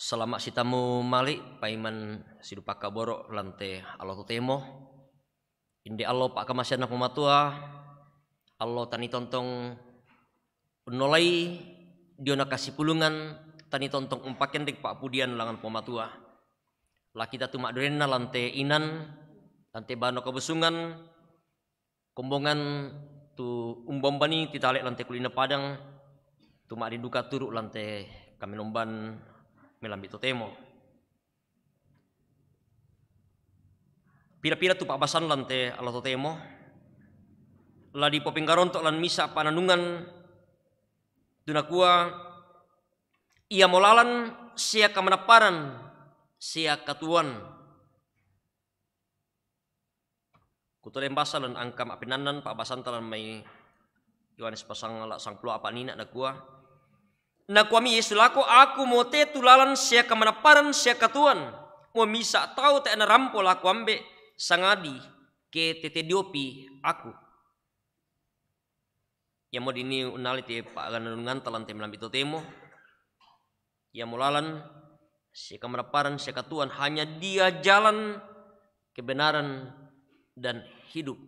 Selama sitamu malik paiman dupa kaboro lante Allah temo indi Allah pak kamasya Pematua, Allah tani tontong nolai diona kasih pulungan tani tontong umpaken dik pak pudian langan pematua lah kita Mak durena lante inan lante bano kebesungan kombongan tu umbombani titalek lante kulina padang Mak diduka turuk lante kami lomban melambito temo. Pira-pira tu pabasan lante Allah to temo. La di popingkaron to lan misa pananungan dunakua ia molalan sia kamanaparan sia katuan. Kutolem basalan angkam apinanan pabasan talan mai Yohanes pasang lak sang apa apa nina nakua na kuami Yesus lako aku mo te tulalan sia kamanaparan sia katuan mo misa tau te na rampo laku ambe sangadi ke tete diopi aku ya mau dini unali te pak ganun ngantalan te melambi temo ya lalan sia kamanaparan sia katuan hanya dia jalan kebenaran dan hidup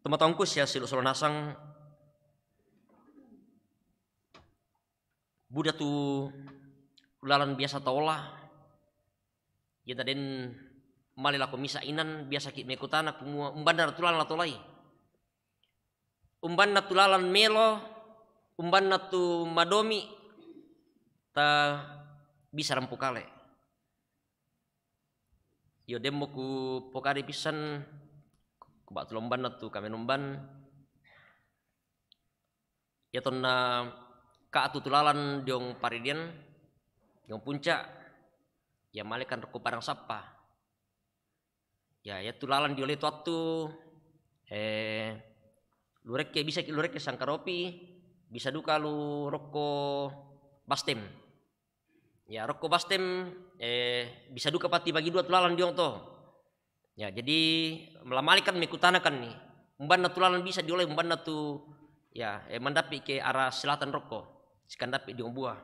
sia ya silo nasang budak tu ulalan biasa taola ya taden malila lako misa inan biasa ki mekutana ku umban na tulalan tolai umban na tulalan melo umban na tu madomi ta bisa rampu kale yo demo ku pokari pisan ku bak natu kami numban ya tonna ka atu tulalan diong paridian diong puncak ya malekan reku barang sapa ya ya tulalan dioleh tuatu eh lurek ya bisa lurek ya sangkaropi bisa duka lu roko bastem ya roko bastem eh bisa duka pati bagi dua tulalan diong toh Ya, jadi melamalikan mikutanakan nih. Mbanna tulalan bisa diolah mbanna tu ya, eh, mendapi ke arah selatan roko. Sekandapi di Umbuah.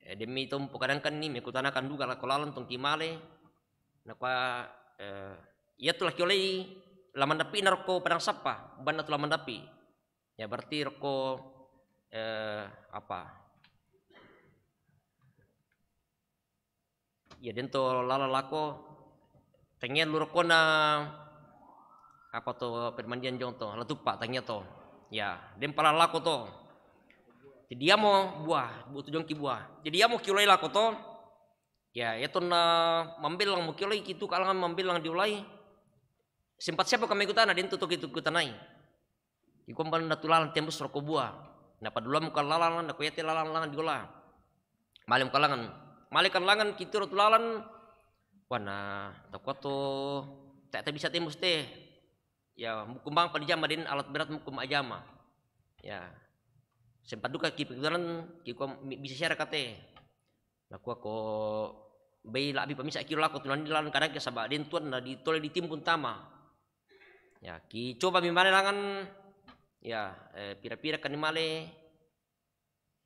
Ya, eh, demi itu kan nih mikutanakan juga la kolalan tong kimale. Nakwa eh, ia tulah laman lamandapi narko padang sapa, mbanna tu mendapi Ya berarti roko eh, apa? Ya dento lalalako Tengen kona apa tuh permandian jong lalu letupak tengen to ya dem pala laku tuh jadi dia mau buah butuh jongki buah jadi dia mau kiulai laku to ya itu ya na mambilang mau kiulai itu kalangan mambil lang diulai sempat siapa kami ikutan ada tutup itu kutanai ikut pan natulalan tembus roko buah pada dulu muka lalang aku yakin lalang lalang diolah malam kalangan malikan langan kita gitu, rotulalan wana takoto tak tak bisa tembus teh ya mukumbang jam din alat berat mukum ajama ya sempat duka ki kiko bisa share kate laku aku bayi labi pamisa kiro laku tulan dilan kadang ke sabak din tuan di tole di timpun tama ya ki coba mimane langan ya eh, pira-pira kanimale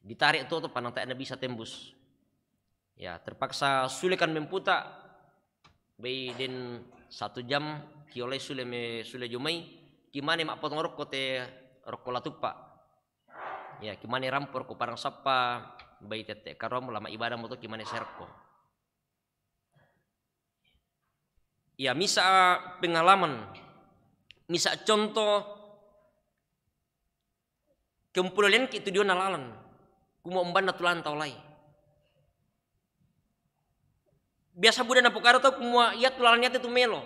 ditarik tuh tuh panang tak bisa tembus ya terpaksa sulikan memputa Bayi den satu jam kiole sule me sule jumai kimane mak potong rokok te rokko latupa ya kimane rampor ko parang sapa bayi tete karom lama ibadah moto kimane serko ya misa pengalaman misa contoh kumpulan itu dia nalalan kumo umban tau lain biasa budana pokaro tau kumua ya tulalnya itu melo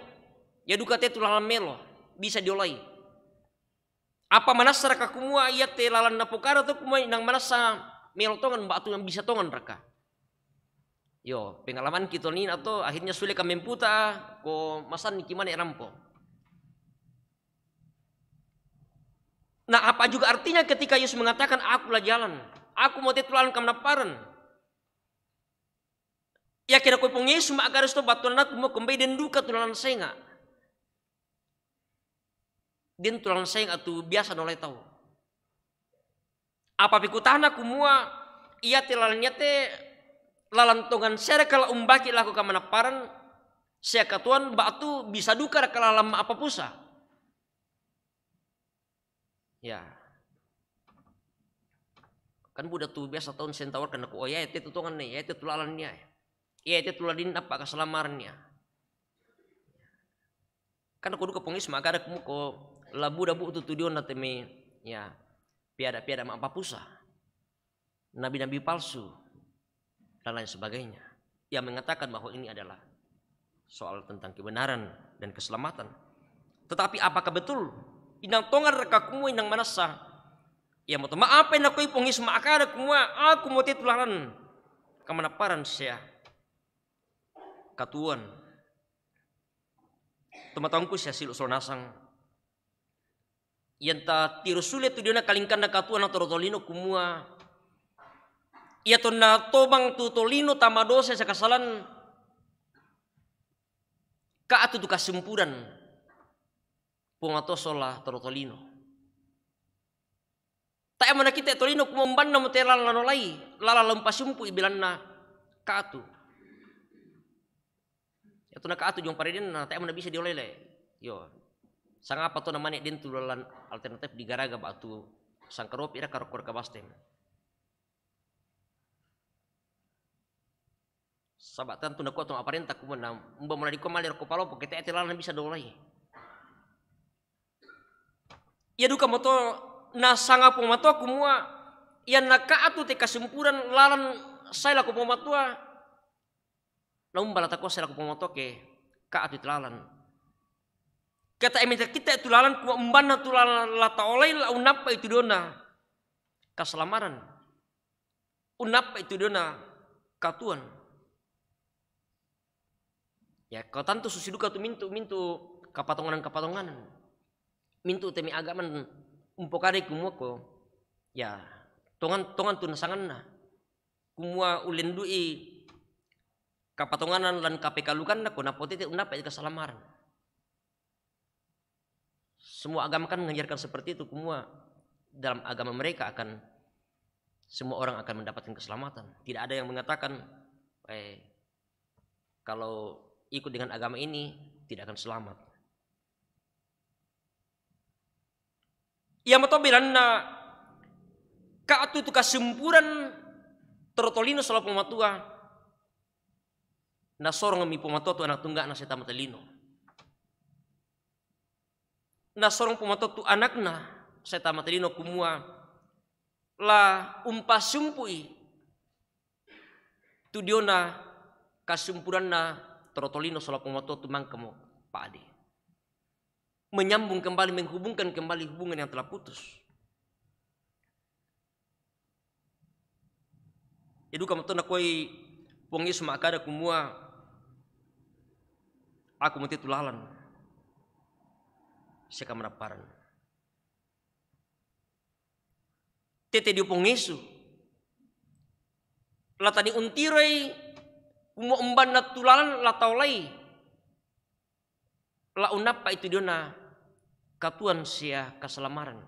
ya duka teh tulalan melo bisa diolai apa mana aku kumua ya teh lalan na atau tau yang nang sah melo tongan batu yang bisa tongan raka yo pengalaman kita ni atau akhirnya sulit kami puta ko masan ni kimane rampo Nah apa juga artinya ketika Yesus mengatakan aku lah jalan, aku mau tetulalan kamnaparan, ya kira Yakina ko agar itu batu nak mau kembali dan duka tulanan senga. dan tulanan senga tu biasa nolai tahu. Apa pikutahna kumua ia tilalnya te lalantongan saya kalau umbaki laku paran saya katuan batu bisa duka lama apa pusa. Ya. Kan budak tu biasa tahun sentawar kena kuoya oh itu tuangan tutongan itu ya itu tulalannya. Ya yaitu tuladin apa keselamarnya? Karena kudu ke maka ada kamu ko labu dabu itu tujuan me ya piada piada ma apa pusa nabi nabi palsu dan lain sebagainya yang mengatakan bahwa ini adalah soal tentang kebenaran dan keselamatan tetapi apakah betul inang tongar reka rekakumu inang mana sah? ya mau apa yang aku pengis maka ada kumua aku mau titularan kemana paran saya katuan tematangku sia silu sonasang yang ta tiru sulit tu na kalingkan na katuan atau tolino kumua ia tu na tobang tu tolino tamadosa saya kaatu atu tu kasempuran pongatosola torotolino tak emana kita tolino kumamban na mutelan lanolai lala lempasumpu ibilan na kaatu Katuna nak atu jong paridin na tae mana bisa diolele. Yo. Sang apa to namanya din tulalan alternatif di garaga batu sang kerop ira karokor kabastem. Sabat tantu na kuat aparin tak kumena mba mulai di komalir ko kita pokete etilalan bisa diolele Ia ya duka moto na apa moto kumua ia ya naka atu teka sempuran lalan saya laku pematua namun balatako laku pomotoke ka atu tulalan. Kata emita kita itu lalan ku umbana tulalan lata oleh la unapa itu dona kaselamaran. Unapa itu dona katuan. Ya kau tentu susiduka tu mintu mintu kapatonganan kapatonganan. Mintu temi agaman umpokare ko Ya tongan tongan nasangan na. Kumua ulendui kapatunganan lan kan aku kuna potiti napa itu keselamatan. semua agama kan mengajarkan seperti itu semua dalam agama mereka akan semua orang akan mendapatkan keselamatan tidak ada yang mengatakan eh kalau ikut dengan agama ini tidak akan selamat ya matobiranna ka'atu tukasumpuran tertolino salapamatua na sorong mi pumatoto anak tungga na seta matalino. Na sorong pumatoto anak na seta matalino kumua la umpasumpui tu diona kasumpuran na trotolino sola pumatoto mangkamo pade. Menyambung kembali, menghubungkan kembali hubungan yang telah putus. Jadi kamu tuh pungis pongi ada kumua Aku mau tulalan. akan meraparan. Tete diupung lah tadi untirai. Umu emban na tulalan lataulai. lah unapa itu dona. Katuan sia kaselamaran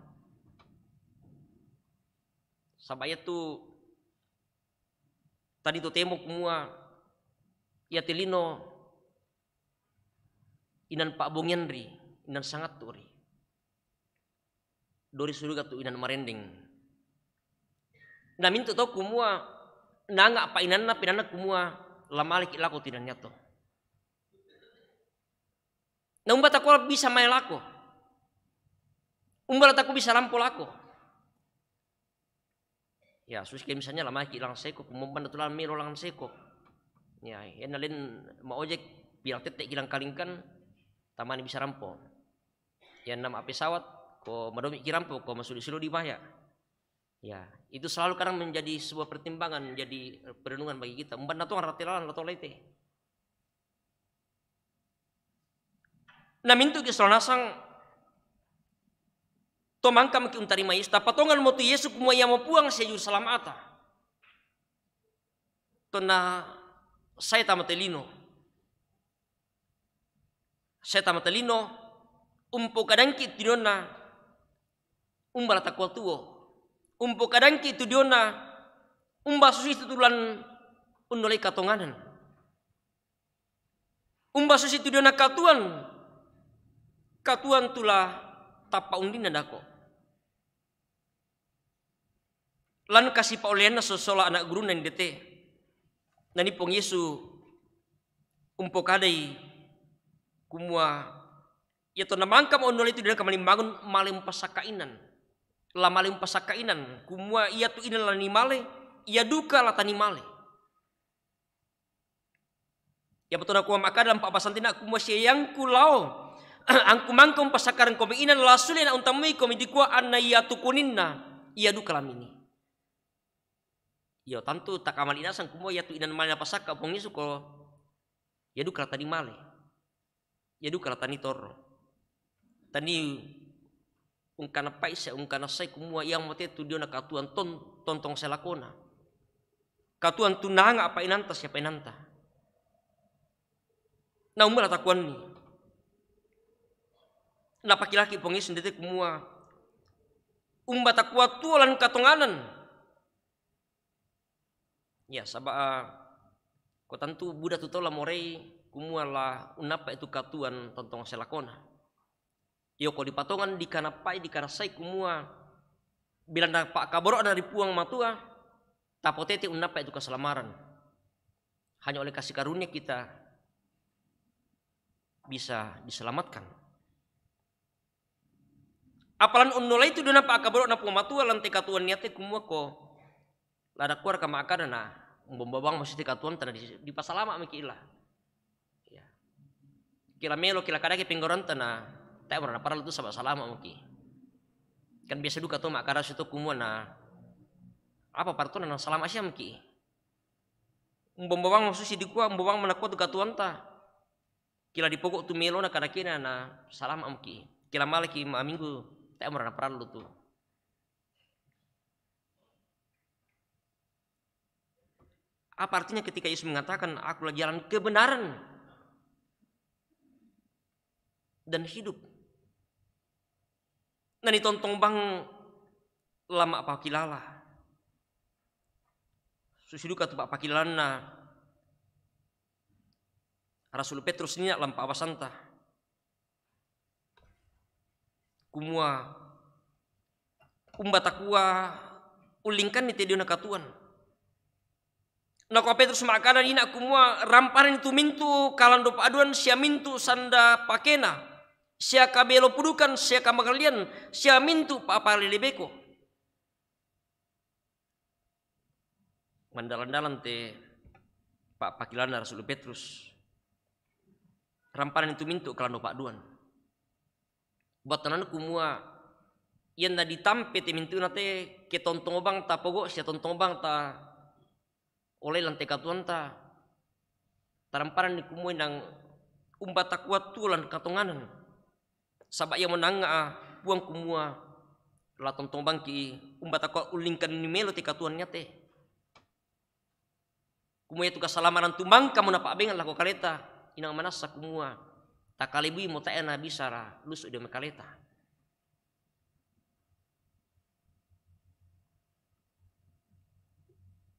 Sabaya tu tadi tu temuk semua ya telino inan pak Bung ri inan sangat turi dori surga tu inan merending. namin tu tau kumua nggak pak inan na pinana kumua lamalik ilaku tidak nyato na umbat aku bisa main laku? umbat aku bisa lampu lako ya sus kayak misalnya lama ilang seko kumumpan itu melo lang seko ya yang mau ojek bilang tetek hilang kalingkan tamani bisa rampo yang nama api sawat ko madomi kirampo ko masuk di bahaya ya itu selalu kadang menjadi sebuah pertimbangan menjadi eh, perenungan bagi kita umpan natuang ratilalan atau lete nah mintu kisah nasang tomangkam maki untari mais tapatongan motu yesu yang mau puang seju To na saya tamatelino. telino seta matalino umpo tidona umba lata takwa tuo umpo kadanki tidona umba susi tutulan undolai katonganan umba susi tidona katuan katuan tula tapa undina dako lan kasih na sosola anak guru nan nani pong yesu umpo kadai kumua yato namangkam on itu kamali bangun malim pasakainan la malim pasakainan kumua ia tu inal male ia duka la male ya betul aku maka dalam pak pasantina kumua yang kulau, angku mangkum pasakaran kome inan untuk untamui kome dikua anna ia tukuninna ia duka ini. Yo ya tentu tak amal inasan kumua ia tu inan malina pasaka bongi isu ya ia duka la male. Yadu kala tani torro. Tani ungkana paisa ungkana sai kumua yang mate tu dia nak katuan ton tontong selakona. Katuan tunanga apa inanta siapa inanta. Na umur takuan ni. Na laki pengis sendiri kumua. Umbat takwa tualan katonganan. Ya sabaa ah, kotantu budak tu tau kumuala unapa itu katuan tentang selakona iyo ko di pai di kanapai di karasai kumua bila pak kaboro dari puang matua tapotete unapa itu keselamaran hanya oleh kasih karunia kita bisa diselamatkan apalan unnola itu dona pak kaboro puang matua lantai katuan niate kumua ko lada kuar kama akadana na masih dikatuan tanah di, di mikir mikilah kila melo kila kadake tak pernah warna paral tu sabak salama mungkin kan biasa duka to makara situ na apa tu na salama asia muki mbobang maksud si kuah mbobang menakut duka ta kira di pokok tu melo na kadake na salama mungkin kira malaki ma minggu tak pernah warna lu tu apa artinya ketika Yesus mengatakan aku lagi jalan kebenaran dan hidup. Nah tontong bang lama apa pakilala. Susidu kata pak pakilana. Rasul Petrus ini lampa santa. Kumua umbatakua ulingkan ni tediona katuan. Nako Petrus makanan ini nak kumua ramparan itu mintu kalan dopa aduan siamintu sanda pakena Sia kabelo pudukan, sia kamakalian, sia mintu papa lelebeko. Mandalan-dalan te Pak Pakilan Rasul Petrus. Ramparan itu mintu kalau Pak Duan. Buat tenan kumua yang tadi tampil te mintu nate ke tontong obang ta pogo sia tontong obang ta oleh lantai katuan ta. Taramparan kumua nang umbat takuat tulan katonganan sabak yang menanga ah. buang kumua laton tontong ki umbat aku ulingkan ni melo tika tuan nyate kumua itu ya salamanan tumbang kamu napa bengan laku kaleta inang manasa kumua tak kalibui mau tak enak bisa ra lusu dia mekaleta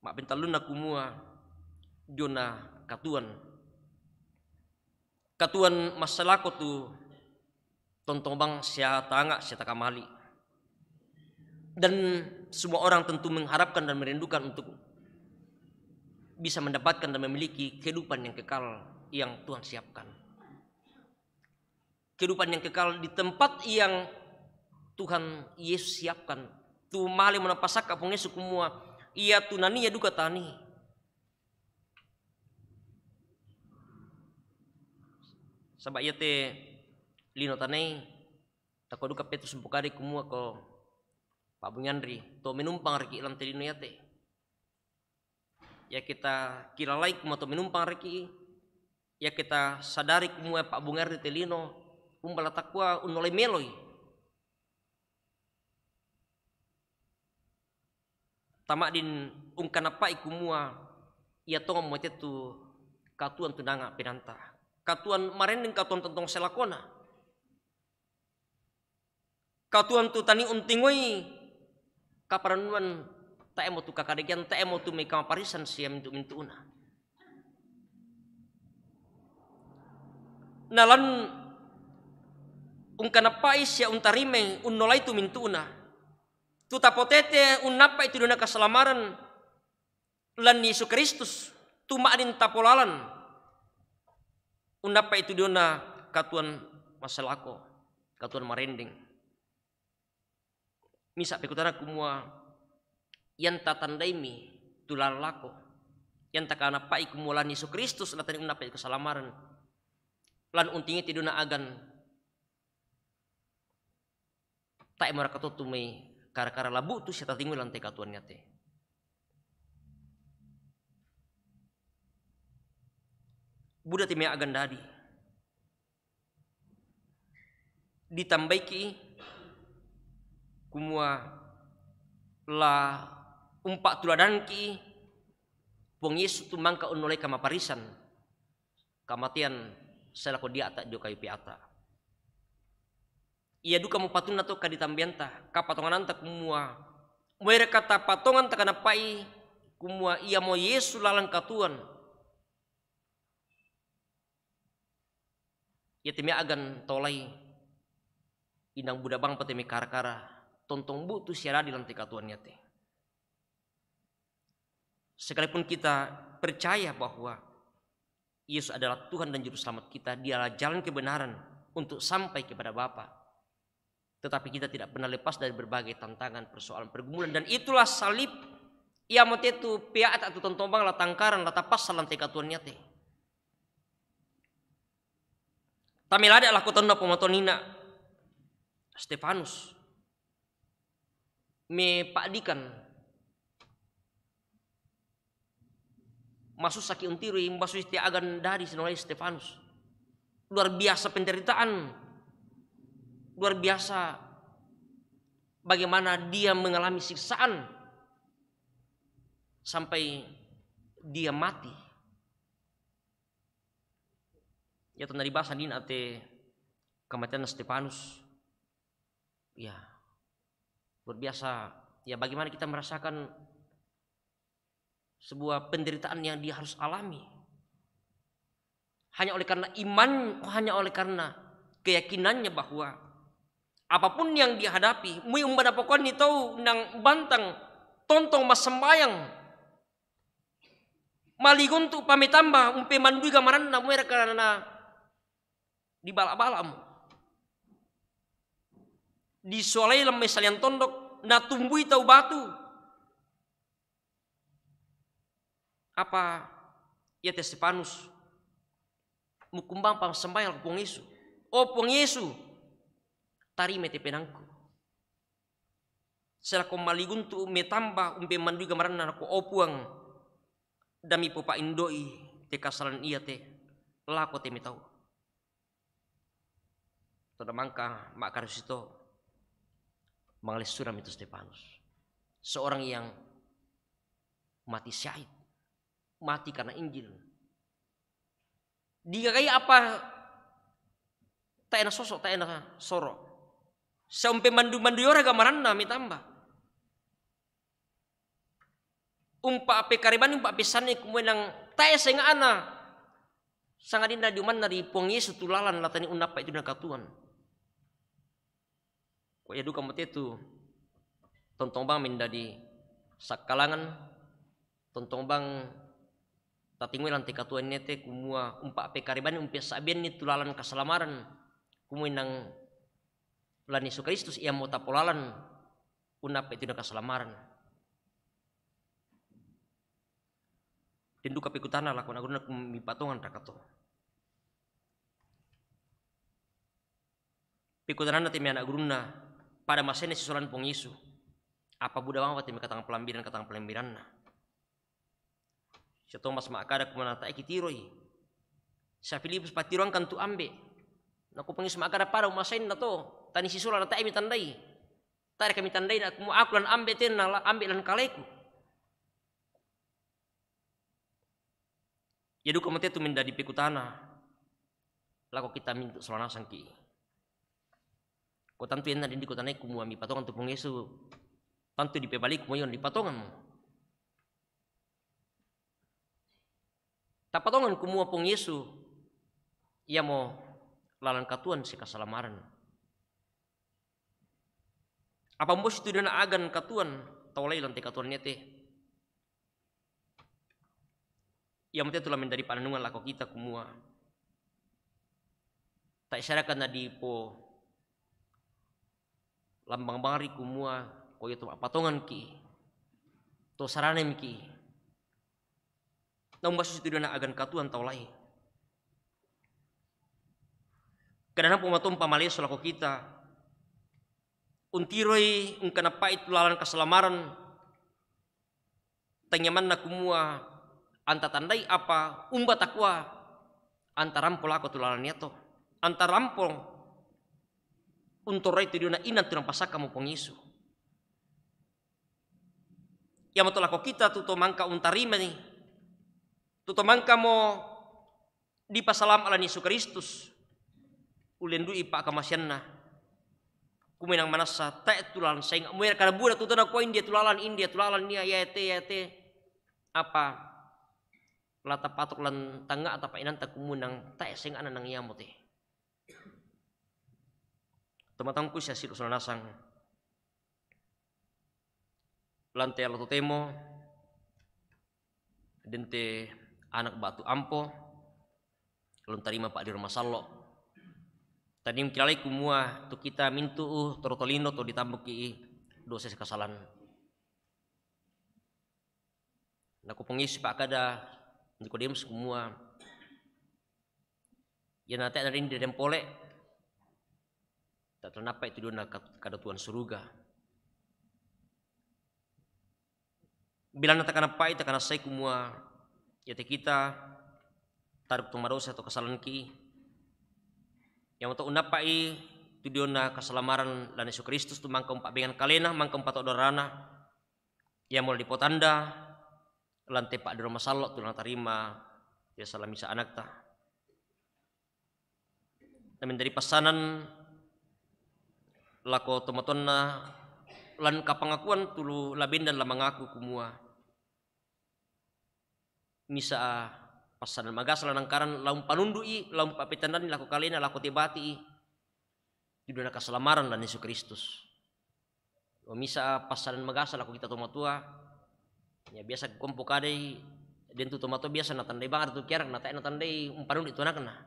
mak bentaluna kumua jona katuan katuan masalah tu tontobang tangga sia mali dan semua orang tentu mengharapkan dan merindukan untuk bisa mendapatkan dan memiliki kehidupan yang kekal yang Tuhan siapkan. Kehidupan yang kekal di tempat yang Tuhan Yesus siapkan. Tu mali menapasak kapung Yesus kumua. Ia tunani ya duka tani. Sebab ia te lino tanai tako duka petu sempukari kumua ko pabunyandri to menumpang reki ilam telino yate ya kita kira kilalai kumua to menumpang reki ya kita sadari kumua pak bungari telino umbala takwa unolai meloi tamak din ungkana pai kumua ia to mo tu katuan tunanga penanta katuan marending katuan tentong selakona katuan tu tani untingui wai kaparanuan tak emo tu kakadegian tak emo tu meka parisan siam tu mintuuna nalan ungkana pais ya untarime unnolai tu mintuuna tu tapotete unnapa itu dunia keselamaran lan Yesus Kristus tu ma'adin tapolalan unnapa itu dona katuan masalako katuan merinding misa pekutara kumua tandai mi tular lako yang tak kana pai kumula Yesus Kristus latani unna pai kesalamaran lan untingi tiduna agan tak emara katotumei kara-kara labu tu siata tinggu lantai katuan nyate Buddha timi agan dadi ditambaiki kumua la umpak tuladanki pung Yesus mangka unulai kama parisan kamatian selaku dia tak kayu piata ia duka mu patun atau kaditambianta kapatongan anta kumua mereka kata patongan tak kena pai kumua ia mau Yesus lalang katuan ia temi agan tolai inang budabang patemi karakara Tontong bu tu siara di lantai katuan teh. Sekalipun kita percaya bahwa Yesus adalah Tuhan dan Juru Selamat kita, dialah jalan kebenaran untuk sampai kepada Bapa. Tetapi kita tidak pernah lepas dari berbagai tantangan, persoalan, pergumulan. Dan itulah salib yang mau itu piat atau tontombang lah tangkaran lah tapas lantai teka nyate. teh. Tamilade lah kotanda nina, Stefanus me dikan masuk sakit untiri masuk istiagan dari sinolai Stefanus luar biasa penderitaan luar biasa bagaimana dia mengalami siksaan sampai dia mati ya tanda dibahas ini ate kematian Stefanus ya luar biasa ya bagaimana kita merasakan sebuah penderitaan yang dia harus alami hanya oleh karena iman hanya oleh karena keyakinannya bahwa apapun yang dihadapi mui umbada pokon itu nang bantang tontong mas sembayang maligun tu pamitamba umpe mandui gamaran namu mui karena di balak balam di soalai lemes salian tondok tau batu apa ya teh Stefanus mukumbang pang sembahyang ku Yesu oh pung Yesu tari mete penangku selaku maligun tu metamba umpe gamaran kemarin aku opuang oh, dami popa indoi te kasalan teh te lako te metau Tuh mangka mak karusito mengalih suram itu Stefanus. Seorang yang mati syahid, mati karena Injil. Dia kayak apa? Tak enak sosok, tak enak sorok. Sampai mandu-mandu orang gambaran nami tambah. Umpa ape kariban api sani, kemudian yang tae senga ana. Sangadinda diuman dari puang Yesus tulalan latani unapa itu dan katuan ya mati metetu tontong bang minda di sakalangan tontong bang tatingwelan te katuan nete kumua umpak pekariban umpia sabian ni tulalan kasalamaran kumui nang Lani suka Kristus ia mau tapolalan unap itu kasalamaran Dendu kapikutana lakukan aguna kumi patongan rakato. Pikutanana temi anak guruna pada masa ini, masanya sisulan pengisu apa budak mawat yang katang pelambiran katang pelambiran nah si Thomas ada kemana tak ikitiroi si Filipus patiruan kan tu ambe naku nah, pengis makada pada masa ini nato tani sisulan tak emi tandai tarik kami tandai nak mu aku lan ambe ten nala ambe lan kaleku Yadu kamate tu mendadi piku Lako kita minta selana sangki ko tantu enna dendi ko tanai kumu ami patongan tu pongesu tantu di pebalik mo yon di patongan mo tapatongan ia mau lalang katuan si kasalamaran apa mbos itu dana agan katuan taulai lantai katuan nyete ia mesti tulamin dari pananungan lako kita kumua tak syaratkan nadi po lambang bari kumua itu apa patongan ki to saranem ki nang basu dana agan katuan tau lain kadana pumatum pamali sulaku kita untiroi ungkana pait lalan keselamaran tanyaman kumua anta tandai apa umba takwa antarampol aku tulalan niato antarampol untuk Unturai tidiuna inan tiran pasaka mupong Yang Ya matulako kita tuto mangka untarima nih. Tuto mangka mo di pasalam ala Yesus Kristus. Ulendu ipa nang Kumenang manasa tak tulalan saing muer kada budak tuto na koin dia tulalan india tulalan nia ya te apa lata patok lan tangga atau inan kumunang tak sing ananang yamut eh lantai lato temo, dente anak batu ampo, lon tarima pak di rumah sallo. Tadi mkilai kumua tu kita mintu uh torotolino tu ditambuk ki dosa kesalahan. Naku pengis pak kada Nikodemus semua Ya nate ada ini dari polek Tak tahu napa itu nak kada Tuhan suruga. Bila nata apa itu karena sai kumua yate kita tarik tumarosa atau kesalahan ki. Yang untuk unapai itu nak keselamaran dan Yesus Kristus tu mangka empat bengan kalena mangka empat odorana. Yang mulai dipotanda lantai pak di rumah salok tu terima dia misa anak tak. Namun dari pesanan lako na lan kapangakuan tulu labin dan lamangaku kumua misa pasan magas lan angkaran laung panundu i laum papitandan lako kalena lako tibati i di dunia keselamaran dan Yesus Kristus o misa pasan magas lako kita tomatua ya biasa kumpul kadai dentu tomato biasa natandai bangar tu kiarak natai natandai umpanundu itu nakna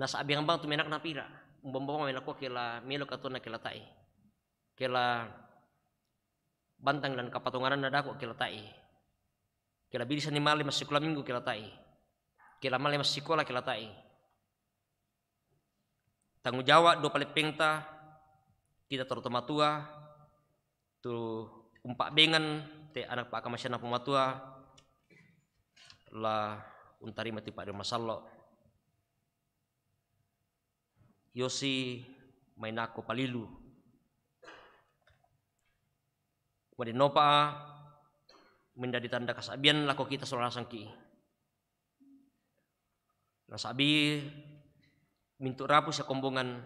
na bang tuminak na pira umbambawa menak ko kila milo ka na kila tai kila bantang dan kapatungaran na dako kila tai kila bilisan ni mali mas sekolah minggu kila tai kila mali mas sekolah kila tai tanggung jawab do pengta, kita terutama tua tu umpak bengan te anak pak kamasya na la untari mati pak masallo Yosi mainako palilu nopa menjadi tanda kasabian lako kita seorang sangki nasabi mintu rapus ya kombongan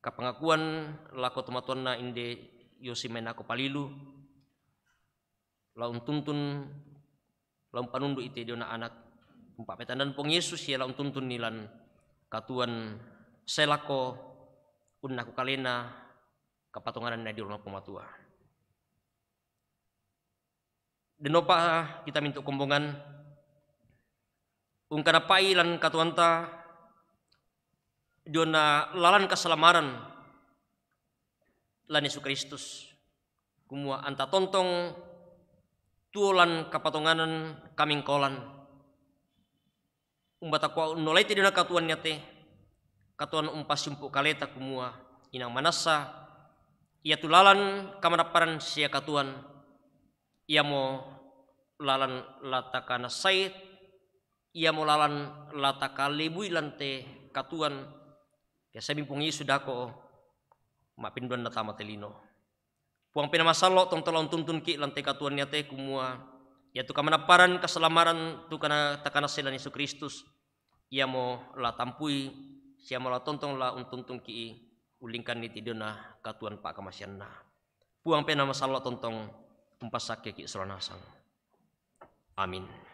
kapangakuan lako na inde yosi mainako palilu laun um tuntun laun um panundu ite na anak empat dan pong Yesus ya laun um tuntun nilan katuan selako unna ku kalena kapatunganan na di rumah pematua denopa kita minta kumpungan. ungkana pailan ta jona lalan keselamaran lan Yesus Kristus kumua anta tontong tuolan kapatonganan kaming kolan nolai tidak nak katuan nyate katuan umpas simpu tak semua inang manasa ia tu lalan kamaraparan sia katuan ia mo lalan latakana sait ia mo lalan latakan lebui lante katuan saya bimpung sudah ko, mak pinduan natama matelino, puang pina masalo tong tuntun ki lante katuan nyate kumua yaitu kamana paran keselamatan tu kana takana Yesus Kristus ia mau la tampui sia mo la tontong la untung ki ulingkan ni tidona katuan pak kamasianna puang pena masalah tontong sakit ki selanasang. amin